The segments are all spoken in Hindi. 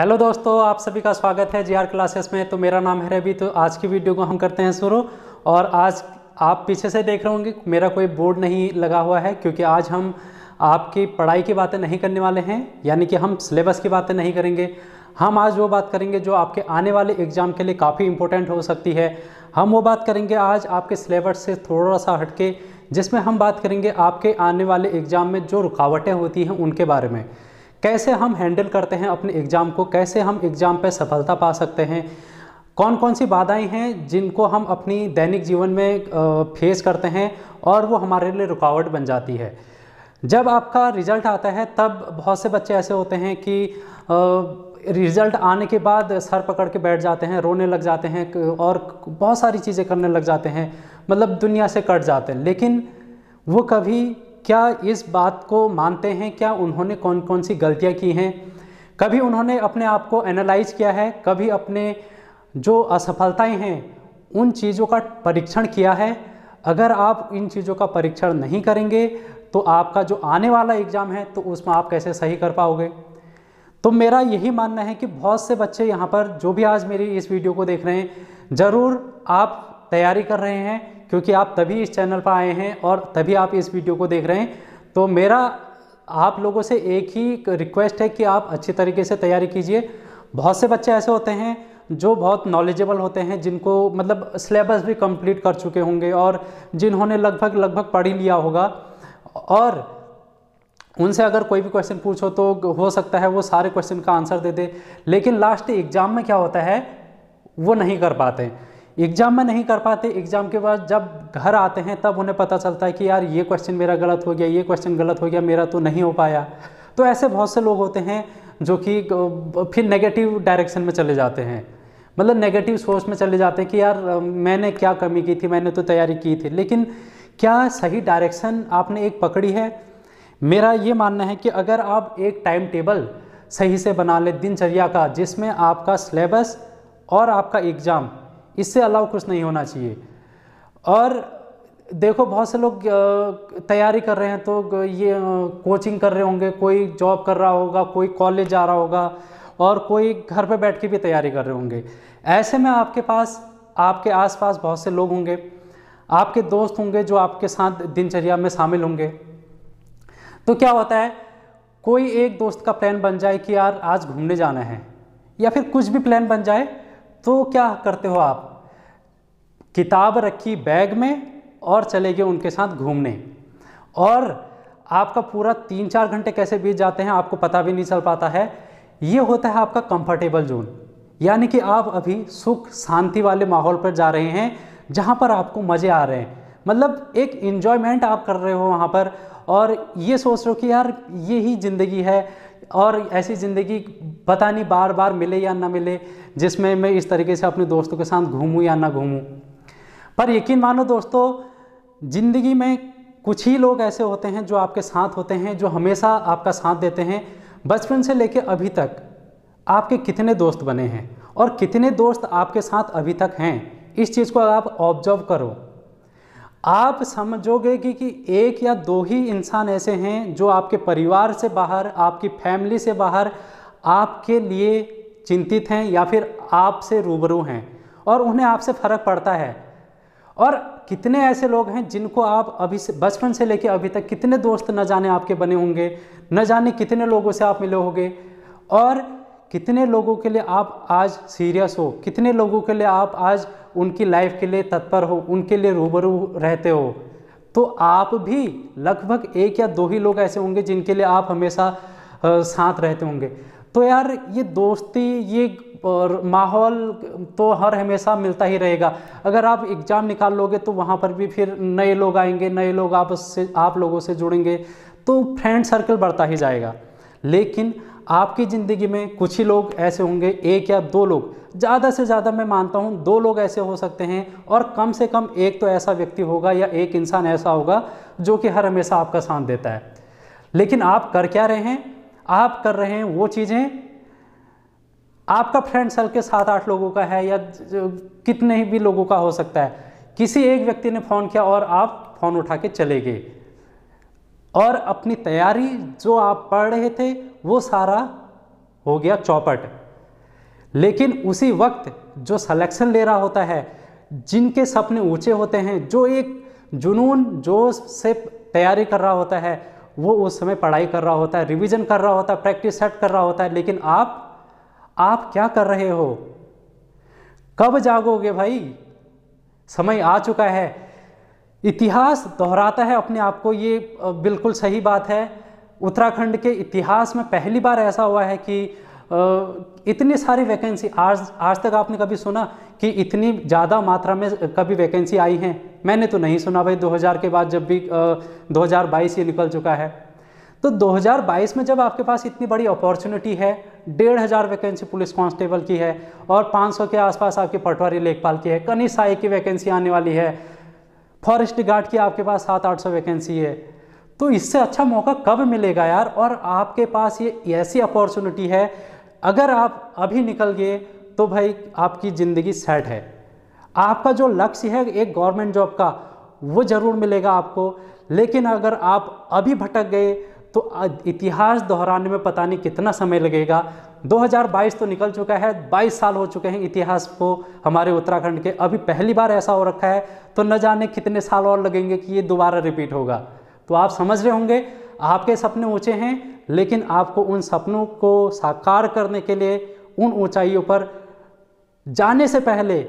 हेलो दोस्तों आप सभी का स्वागत है जीआर क्लासेस में तो मेरा नाम है रवि तो आज की वीडियो को हम करते हैं शुरू और आज आप पीछे से देख रहे होंगे मेरा कोई बोर्ड नहीं लगा हुआ है क्योंकि आज हम आपकी पढ़ाई की बातें नहीं करने वाले हैं यानी कि हम सिलेबस की बातें नहीं करेंगे हम आज वो बात करेंगे जो आपके आने वाले एग्ज़ाम के लिए काफ़ी इंपॉर्टेंट हो सकती है हम वो बात करेंगे आज आपके सिलेबस से थोड़ा सा हटके जिसमें हम बात करेंगे आपके आने वाले एग्ज़ाम में जो रुकावटें होती हैं उनके बारे में कैसे हम हैंडल करते हैं अपने एग्ज़ाम को कैसे हम एग्ज़ाम पर सफलता पा सकते हैं कौन कौन सी बाधाएं हैं जिनको हम अपनी दैनिक जीवन में फेस करते हैं और वो हमारे लिए रुकावट बन जाती है जब आपका रिज़ल्ट आता है तब बहुत से बच्चे ऐसे होते हैं कि रिज़ल्ट आने के बाद सर पकड़ के बैठ जाते हैं रोने लग जाते हैं और बहुत सारी चीज़ें करने लग जाते हैं मतलब दुनिया से कट जाते हैं लेकिन वो कभी क्या इस बात को मानते हैं क्या उन्होंने कौन कौन सी गलतियाँ की हैं कभी उन्होंने अपने आप को एनालाइज किया है कभी अपने जो असफलताएं हैं उन चीज़ों का परीक्षण किया है अगर आप इन चीज़ों का परीक्षण नहीं करेंगे तो आपका जो आने वाला एग्ज़ाम है तो उसमें आप कैसे सही कर पाओगे तो मेरा यही मानना है कि बहुत से बच्चे यहाँ पर जो भी आज मेरी इस वीडियो को देख रहे हैं ज़रूर आप तैयारी कर रहे हैं क्योंकि आप तभी इस चैनल पर आए हैं और तभी आप इस वीडियो को देख रहे हैं तो मेरा आप लोगों से एक ही रिक्वेस्ट है कि आप अच्छी तरीके से तैयारी कीजिए बहुत से बच्चे ऐसे होते हैं जो बहुत नॉलेजेबल होते हैं जिनको मतलब सिलेबस भी कंप्लीट कर चुके होंगे और जिन्होंने लगभग लगभग पढ़ ही लिया होगा और उनसे अगर कोई भी क्वेश्चन पूछो तो हो सकता है वो सारे क्वेश्चन का आंसर दे दे लेकिन लास्ट एग्ज़ाम में क्या होता है वो नहीं कर पाते एग्जाम में नहीं कर पाते एग्जाम के बाद जब घर आते हैं तब उन्हें पता चलता है कि यार ये क्वेश्चन मेरा गलत हो गया ये क्वेश्चन गलत हो गया मेरा तो नहीं हो पाया तो ऐसे बहुत से लोग होते हैं जो कि फिर नेगेटिव डायरेक्शन में चले जाते हैं मतलब नेगेटिव सोच में चले जाते हैं कि यार मैंने क्या कमी की थी मैंने तो तैयारी की थी लेकिन क्या सही डायरेक्शन आपने एक पकड़ी है मेरा ये मानना है कि अगर आप एक टाइम टेबल सही से बना लें दिनचर्या का जिसमें आपका सिलेबस और आपका एग्ज़ाम इससे अलाव कुछ नहीं होना चाहिए और देखो बहुत से लोग तैयारी कर रहे हैं तो ये कोचिंग कर रहे होंगे कोई जॉब कर रहा होगा कोई कॉलेज जा रहा होगा और कोई घर पे बैठ के भी तैयारी कर रहे होंगे ऐसे में आपके पास आपके आसपास बहुत से लोग होंगे आपके दोस्त होंगे जो आपके साथ दिनचर्या में शामिल होंगे तो क्या होता है कोई एक दोस्त का प्लान बन जाए कि यार आज घूमने जाना है या फिर कुछ भी प्लान बन जाए तो क्या करते हो आप किताब रखी बैग में और चले गए उनके साथ घूमने और आपका पूरा तीन चार घंटे कैसे बीत जाते हैं आपको पता भी नहीं चल पाता है ये होता है आपका कंफर्टेबल जोन यानी कि आप अभी सुख शांति वाले माहौल पर जा रहे हैं जहाँ पर आपको मज़े आ रहे हैं मतलब एक इन्जॉयमेंट आप कर रहे हो वहाँ पर और ये सोच रहे हो कि यार ये ही ज़िंदगी है और ऐसी ज़िंदगी पता नहीं बार बार मिले या ना मिले जिसमें मैं इस तरीके से अपने दोस्तों के साथ घूमूँ या ना घूमूँ पर यकीन मानो दोस्तों ज़िंदगी में कुछ ही लोग ऐसे होते हैं जो आपके साथ होते हैं जो हमेशा आपका साथ देते हैं बचपन से लेकर अभी तक आपके कितने दोस्त बने हैं और कितने दोस्त आपके साथ अभी तक हैं इस चीज़ को आप ऑब्जर्व करो आप समझोगे कि, कि एक या दो ही इंसान ऐसे हैं जो आपके परिवार से बाहर आपकी फैमिली से बाहर आपके लिए चिंतित हैं या फिर आपसे रूबरू हैं और उन्हें आपसे फ़र्क पड़ता है और कितने ऐसे लोग हैं जिनको आप अभी से बचपन से लेकर अभी तक कितने दोस्त न जाने आपके बने होंगे न जाने कितने लोगों से आप मिले होंगे और कितने लोगों के लिए आप आज सीरियस हो कितने लोगों के लिए आप आज उनकी लाइफ के लिए तत्पर हो उनके लिए रूबरू रहते हो तो आप भी लगभग एक या दो ही लोग ऐसे होंगे जिनके लिए आप हमेशा साथ रहते होंगे तो यार ये दोस्ती ये और माहौल तो हर हमेशा मिलता ही रहेगा अगर आप एग्ज़ाम निकाल लोगे तो वहाँ पर भी फिर नए लोग आएंगे नए लोग आप से आप लोगों से जुड़ेंगे तो फ्रेंड सर्कल बढ़ता ही जाएगा लेकिन आपकी ज़िंदगी में कुछ ही लोग ऐसे होंगे एक या दो लोग ज़्यादा से ज़्यादा मैं मानता हूँ दो लोग ऐसे हो सकते हैं और कम से कम एक तो ऐसा व्यक्ति होगा या एक इंसान ऐसा होगा जो कि हर हमेशा आपका साथ देता है लेकिन आप कर क्या रहे हैं आप कर रहे हैं वो चीज़ें आपका फ्रेंड सर्कल सात आठ लोगों का है या कितने ही भी लोगों का हो सकता है किसी एक व्यक्ति ने फ़ोन किया और आप फ़ोन उठा के चले गए और अपनी तैयारी जो आप पढ़ रहे थे वो सारा हो गया चौपट लेकिन उसी वक्त जो सलेक्शन ले रहा होता है जिनके सपने ऊंचे होते हैं जो एक जुनून जोश से तैयारी कर रहा होता है वो उस समय पढ़ाई कर रहा होता है रिवीजन कर रहा होता है प्रैक्टिस सेट कर रहा होता है लेकिन आप आप क्या कर रहे हो कब जागोगे भाई समय आ चुका है इतिहास दोहराता है अपने आप को ये बिल्कुल सही बात है उत्तराखंड के इतिहास में पहली बार ऐसा हुआ है कि इतनी सारी वैकेंसी आज आज तक आपने कभी सुना कि इतनी ज़्यादा मात्रा में कभी वैकेंसी आई हैं मैंने तो नहीं सुना भाई 2000 के बाद जब भी 2022 ये निकल चुका है तो 2022 में जब आपके पास इतनी बड़ी अपॉर्चुनिटी है डेढ़ हज़ार वैकेंसी पुलिस कांस्टेबल की है और 500 के आसपास आपकी पटवारी लेखपाल की है कनी साई की वैकेंसी आने वाली है फॉरेस्ट गार्ड की आपके पास सात आठ सौ वैकेंसी है तो इससे अच्छा मौका कब मिलेगा यार और आपके पास ये ऐसी अपॉर्चुनिटी है अगर आप अभी निकल गए तो भाई आपकी ज़िंदगी सेट है आपका जो लक्ष्य है एक गवर्नमेंट जॉब का वो ज़रूर मिलेगा आपको लेकिन अगर आप अभी भटक गए तो इतिहास दोहराने में पता नहीं कितना समय लगेगा 2022 तो निकल चुका है 22 साल हो चुके हैं इतिहास को हमारे उत्तराखंड के अभी पहली बार ऐसा हो रखा है तो न जाने कितने साल और लगेंगे कि ये दोबारा रिपीट होगा तो आप समझ रहे होंगे आपके सपने ऊँचे हैं लेकिन आपको उन सपनों को साकार करने के लिए उन ऊँचाइयों पर जाने से पहले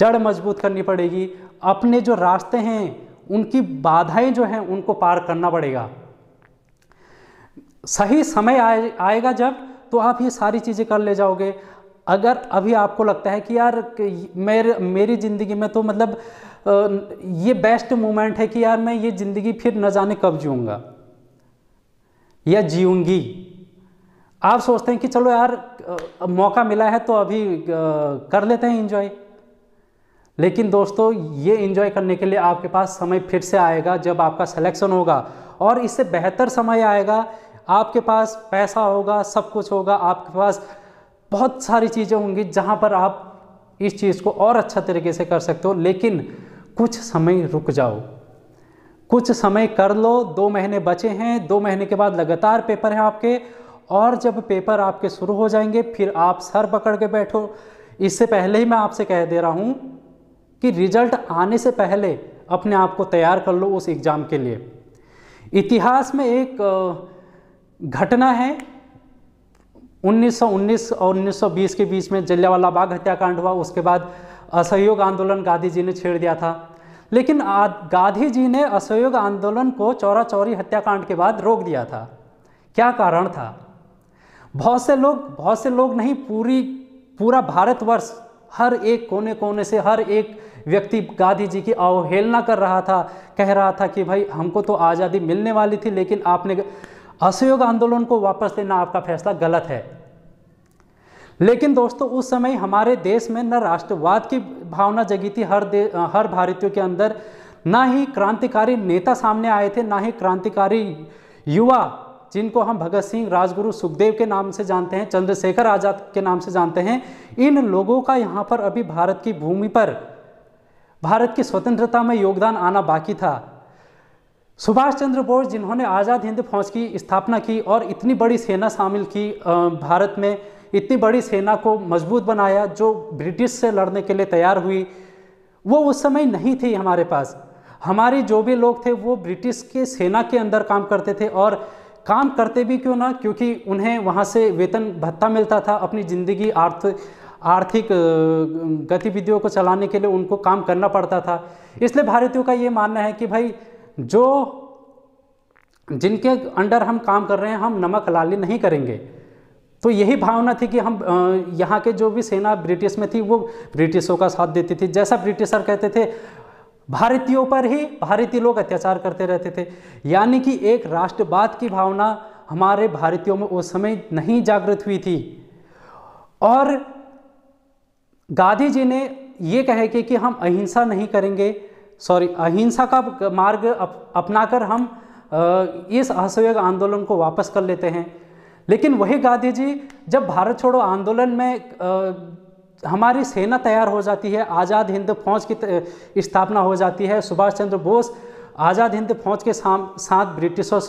जड़ मजबूत करनी पड़ेगी अपने जो रास्ते हैं उनकी बाधाएं जो हैं उनको पार करना पड़ेगा सही समय आए आएगा जब तो आप ये सारी चीज़ें कर ले जाओगे अगर अभी आपको लगता है कि यार मेरे मेरी ज़िंदगी में तो मतलब ये बेस्ट मोमेंट है कि यार मैं ये ज़िंदगी फिर न जाने कब जीऊँगा या जीऊँगी आप सोचते हैं कि चलो यार मौका मिला है तो अभी कर लेते हैं इंजॉय लेकिन दोस्तों ये इन्जॉय करने के लिए आपके पास समय फिर से आएगा जब आपका सिलेक्शन होगा और इससे बेहतर समय आएगा आपके पास पैसा होगा सब कुछ होगा आपके पास बहुत सारी चीज़ें होंगी जहाँ पर आप इस चीज़ को और अच्छा तरीके से कर सकते हो लेकिन कुछ समय रुक जाओ कुछ समय कर लो दो महीने बचे हैं दो महीने के बाद लगातार पेपर हैं आपके और जब पेपर आपके शुरू हो जाएंगे फिर आप सर पकड़ के बैठो इससे पहले ही मैं आपसे कह दे रहा हूँ कि रिजल्ट आने से पहले अपने आप को तैयार कर लो उस एग्ज़ाम के लिए इतिहास में एक घटना है 1919 और 1920 के बीच में जल्लावाला बाग हत्याकांड हुआ उसके बाद असहयोग आंदोलन गांधी जी ने छेड़ दिया था लेकिन गांधी जी ने असहयोग आंदोलन को चौरा चौरी हत्याकांड के बाद रोक दिया था क्या कारण था बहुत से लोग बहुत से लोग नहीं पूरी पूरा भारतवर्ष हर एक कोने कोने से हर एक व्यक्ति गांधी जी की अवहेलना कर रहा था कह रहा था कि भाई हमको तो आज़ादी मिलने वाली थी लेकिन आपने असहयोग आंदोलन को वापस लेना आपका फैसला गलत है लेकिन दोस्तों उस समय हमारे देश में न राष्ट्रवाद की भावना जगी थी हर हर भारतीयों के अंदर ना ही क्रांतिकारी नेता सामने आए थे ना ही क्रांतिकारी युवा जिनको हम भगत सिंह राजगुरु सुखदेव के नाम से जानते हैं चंद्रशेखर आज़ाद के नाम से जानते हैं इन लोगों का यहाँ पर अभी भारत की भूमि पर भारत की स्वतंत्रता में योगदान आना बाकी था सुभाष चंद्र बोस जिन्होंने आज़ाद हिंद फौज की स्थापना की और इतनी बड़ी सेना शामिल की भारत में इतनी बड़ी सेना को मजबूत बनाया जो ब्रिटिश से लड़ने के लिए तैयार हुई वो उस समय नहीं थी हमारे पास हमारे जो भी लोग थे वो ब्रिटिश के सेना के अंदर काम करते थे और काम करते भी क्यों ना क्योंकि उन्हें वहाँ से वेतन भत्ता मिलता था अपनी ज़िंदगी आर्थिक आर्थिक गतिविधियों को चलाने के लिए उनको काम करना पड़ता था इसलिए भारतीयों का ये मानना है कि भाई जो जिनके अंडर हम काम कर रहे हैं हम नमक लाली नहीं करेंगे तो यही भावना थी कि हम यहाँ के जो भी सेना ब्रिटिश में थी वो ब्रिटिशों का साथ देती थी जैसा ब्रिटिशर कहते थे भारतीयों पर ही भारतीय लोग अत्याचार करते रहते थे यानी कि एक राष्ट्रवाद की भावना हमारे भारतीयों में उस समय नहीं जागृत हुई थी और गांधी जी ने ये कहे कि, कि हम अहिंसा नहीं करेंगे सॉरी अहिंसा का मार्ग अप, अपनाकर हम इस असहयोग आंदोलन को वापस कर लेते हैं लेकिन वही गांधी जी जब भारत छोड़ो आंदोलन में आ, हमारी सेना तैयार हो जाती है आज़ाद हिंद फौज की स्थापना हो जाती है सुभाष चंद्र बोस आज़ाद हिंद फौज के साथ ब्रिटिशों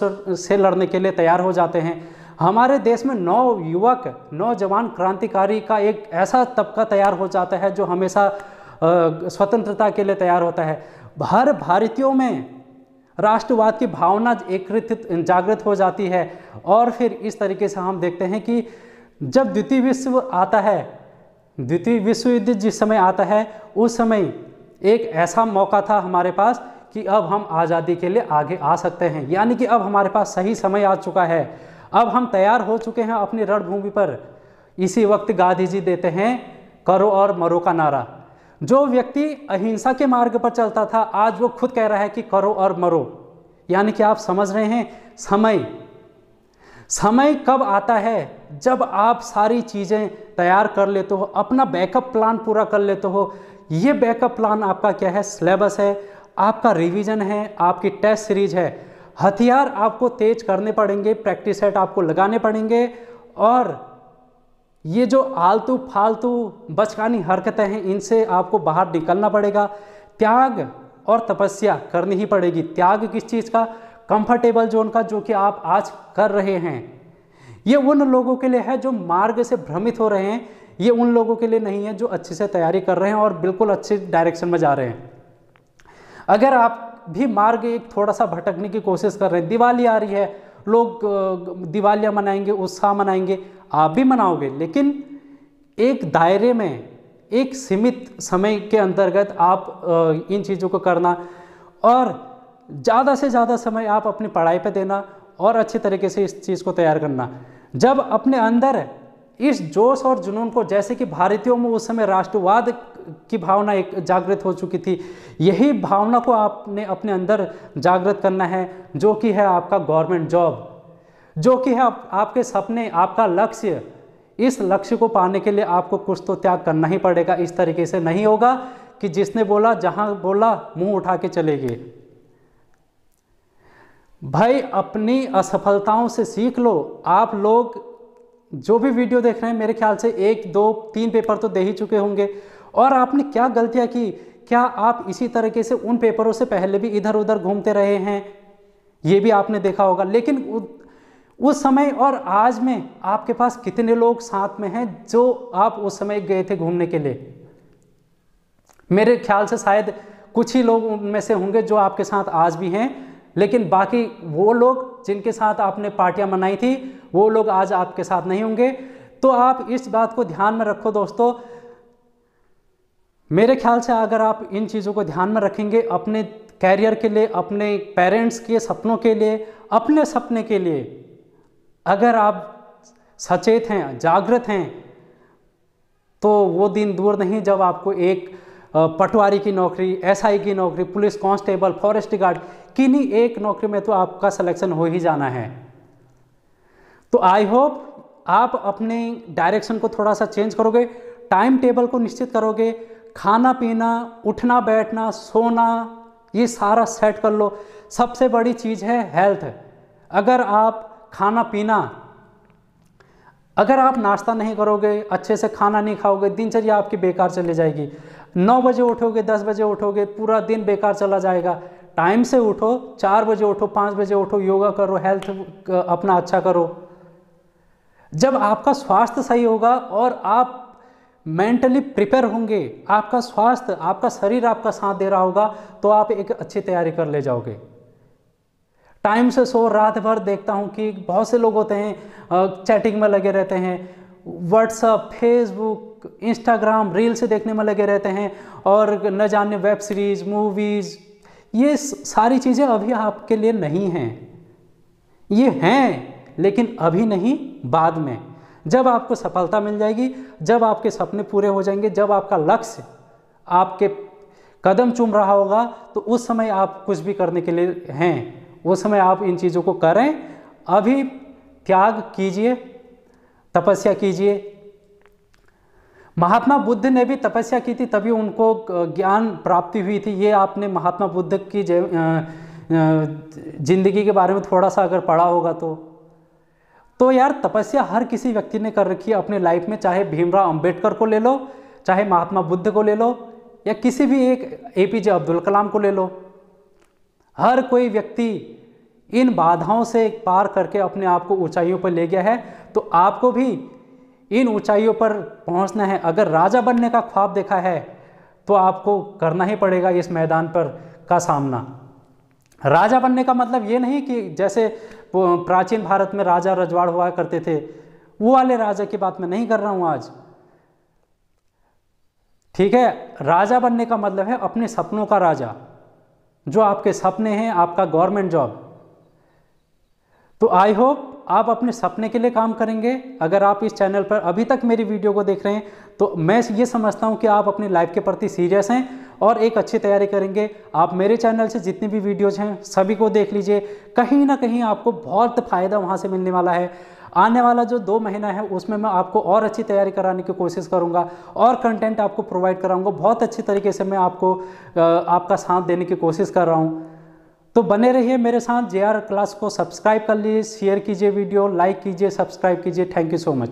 से लड़ने के लिए तैयार हो जाते हैं हमारे देश में नौ युवक नौजवान क्रांतिकारी का एक ऐसा तबका तैयार हो जाता है जो हमेशा स्वतंत्रता के लिए तैयार होता है हर भारतीयों में राष्ट्रवाद की भावना एकत्रित जागृत हो जाती है और फिर इस तरीके से हम देखते हैं कि जब द्वितीय विश्व आता है द्वितीय विश्व युद्ध जिस समय आता है उस समय एक ऐसा मौका था हमारे पास कि अब हम आज़ादी के लिए आगे आ सकते हैं यानी कि अब हमारे पास सही समय आ चुका है अब हम तैयार हो चुके हैं अपनी रणभूमि पर इसी वक्त गांधी जी देते हैं करो और मरो का नारा जो व्यक्ति अहिंसा के मार्ग पर चलता था आज वो खुद कह रहा है कि करो और मरो यानी कि आप समझ रहे हैं समय समय कब आता है जब आप सारी चीज़ें तैयार कर लेते हो अपना बैकअप प्लान पूरा कर लेते हो ये बैकअप प्लान आपका क्या है सिलेबस है आपका रिवीजन है आपकी टेस्ट सीरीज है हथियार आपको तेज करने पड़ेंगे प्रैक्टिस सेट आपको लगाने पड़ेंगे और ये जो आलतू फालतू बचकानी हरकतें हैं इनसे आपको बाहर निकलना पड़ेगा त्याग और तपस्या करनी ही पड़ेगी त्याग किस चीज़ का कंफर्टेबल जोन का जो कि आप आज कर रहे हैं ये उन लोगों के लिए है जो मार्ग से भ्रमित हो रहे हैं ये उन लोगों के लिए नहीं है जो अच्छे से तैयारी कर रहे हैं और बिल्कुल अच्छे डायरेक्शन में जा रहे हैं अगर आप भी मार्ग एक थोड़ा सा भटकने की कोशिश कर रहे हैं दिवाली आ रही है लोग दिवालियाँ मनाएंगे उत्साह मनाएंगे आप भी मनाओगे लेकिन एक दायरे में एक सीमित समय के अंतर्गत आप इन चीज़ों को करना और ज़्यादा से ज़्यादा समय आप अपनी पढ़ाई पर देना और अच्छे तरीके से इस चीज़ को तैयार करना जब अपने अंदर इस जोश और जुनून को जैसे कि भारतीयों में उस समय राष्ट्रवाद की भावना एक जागृत हो चुकी थी यही भावना को आपने अपने अंदर जागृत करना है जो कि है आपका गवर्नमेंट जॉब जो कि है आप, आपके सपने आपका लक्ष्य इस लक्ष्य को पाने के लिए आपको कुछ तो त्याग करना ही पड़ेगा इस तरीके से नहीं होगा कि जिसने बोला जहां बोला मुंह उठा के चले गए भाई अपनी असफलताओं से सीख लो आप लोग जो भी वीडियो देख रहे हैं मेरे ख्याल से एक दो तीन पेपर तो दे ही चुके होंगे और आपने क्या गलतियाँ की क्या आप इसी तरीके से उन पेपरों से पहले भी इधर उधर घूमते रहे हैं ये भी आपने देखा होगा लेकिन उस समय और आज में आपके पास कितने लोग साथ में हैं जो आप उस समय गए थे घूमने के लिए मेरे ख्याल से शायद कुछ ही लोग उनमें से होंगे जो आपके साथ आज भी हैं लेकिन बाकी वो लोग जिनके साथ आपने पार्टियां मनाई थी वो लोग आज आपके साथ नहीं होंगे तो आप इस बात को ध्यान में रखो दोस्तों मेरे ख्याल से अगर आप इन चीज़ों को ध्यान में रखेंगे अपने कैरियर के लिए अपने पेरेंट्स के सपनों के लिए अपने सपने के लिए अगर आप सचेत हैं जागृत हैं तो वो दिन दूर नहीं जब आपको एक पटवारी की नौकरी एसआई की नौकरी पुलिस कांस्टेबल फॉरेस्ट गार्ड किन्हीं एक नौकरी में तो आपका सिलेक्शन हो ही जाना है तो आई होप आप अपने डायरेक्शन को थोड़ा सा चेंज करोगे टाइम टेबल को निश्चित करोगे खाना पीना उठना बैठना सोना ये सारा सेट कर लो सबसे बड़ी चीज़ है हेल्थ अगर आप खाना पीना अगर आप नाश्ता नहीं करोगे अच्छे से खाना नहीं खाओगे दिनचर्या आपकी बेकार चली जाएगी नौ बजे उठोगे दस बजे उठोगे पूरा दिन बेकार चला जाएगा टाइम से उठो चार बजे उठो पाँच बजे उठो योगा करो हेल्थ अपना अच्छा करो जब आपका स्वास्थ्य सही होगा और आप मेंटली प्रिपेयर होंगे आपका स्वास्थ्य आपका शरीर आपका साथ दे रहा होगा तो आप एक अच्छी तैयारी कर ले जाओगे टाइम से सो रात भर देखता हूँ कि बहुत से लोग होते हैं चैटिंग में लगे रहते हैं व्हाट्सअप फेसबुक इंस्टाग्राम रील्स देखने में लगे रहते हैं और न जाने वेब सीरीज़ मूवीज़ ये सारी चीज़ें अभी आपके लिए नहीं हैं ये हैं लेकिन अभी नहीं बाद में जब आपको सफलता मिल जाएगी जब आपके सपने पूरे हो जाएंगे जब आपका लक्ष्य आपके कदम चूम रहा होगा तो उस समय आप कुछ भी करने के लिए हैं उस समय आप इन चीज़ों को करें अभी त्याग कीजिए तपस्या कीजिए महात्मा बुद्ध ने भी तपस्या की थी तभी उनको ज्ञान प्राप्ति हुई थी ये आपने महात्मा बुद्ध की जिंदगी के बारे में थोड़ा सा अगर पढ़ा होगा तो तो यार तपस्या हर किसी व्यक्ति ने कर रखी है अपने लाइफ में चाहे भीमराव अंबेडकर को ले लो चाहे महात्मा बुद्ध को ले लो या किसी भी एक ए पी जे अब्दुल कलाम को ले लो हर कोई व्यक्ति इन बाधाओं से पार करके अपने आप को ऊंचाइयों पर ले गया है तो आपको भी इन ऊंचाइयों पर पहुंचना है अगर राजा बनने का ख्वाब देखा है तो आपको करना ही पड़ेगा इस मैदान पर का सामना राजा बनने का मतलब ये नहीं कि जैसे प्राचीन भारत में राजा रजवाड़ हुआ करते थे वो वाले राजा की बात मैं नहीं कर रहा हूँ आज ठीक है राजा बनने का मतलब है अपने सपनों का राजा जो आपके सपने हैं आपका गवर्नमेंट जॉब तो आई होप आप अपने सपने के लिए काम करेंगे अगर आप इस चैनल पर अभी तक मेरी वीडियो को देख रहे हैं तो मैं ये समझता हूँ कि आप अपनी लाइफ के प्रति सीरियस हैं और एक अच्छी तैयारी करेंगे आप मेरे चैनल से जितनी भी वीडियोज़ हैं सभी को देख लीजिए कहीं ना कहीं आपको बहुत फ़ायदा वहाँ से मिलने वाला है आने वाला जो दो महीना है उसमें मैं आपको और अच्छी तैयारी कराने की कोशिश करूँगा और कंटेंट आपको प्रोवाइड कराऊँगा बहुत अच्छी तरीके से मैं आपको आपका साथ देने की कोशिश कर रहा हूँ तो बने रहिए मेरे साथ जे आर क्लास को सब्सक्राइब कर लीजिए शेयर कीजिए वीडियो लाइक कीजिए सब्सक्राइब कीजिए थैंक यू सो मच